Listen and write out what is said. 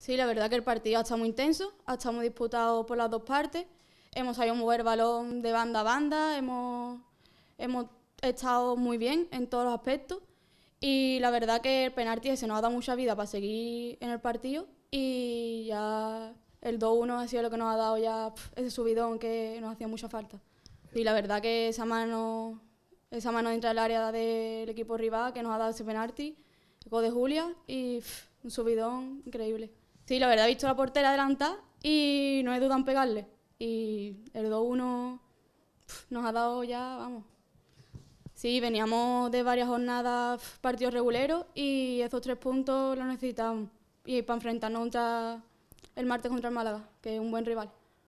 Sí, la verdad que el partido ha estado muy intenso, ha estado muy disputado por las dos partes. Hemos sabido mover balón de banda a banda, hemos, hemos estado muy bien en todos los aspectos. Y la verdad que el penalti se nos ha dado mucha vida para seguir en el partido. Y ya el 2-1 ha sido lo que nos ha dado ya ese subidón que nos hacía mucha falta. Y la verdad que esa mano, esa mano dentro del área del equipo rival que nos ha dado ese penalti, el gol de Julia y un subidón increíble. Sí, la verdad he visto a la portera adelantar y no he dudado en pegarle. Y el 2-1 nos ha dado ya, vamos. Sí, veníamos de varias jornadas partidos reguleros y esos tres puntos los necesitamos. Y para enfrentarnos el martes contra el Málaga, que es un buen rival.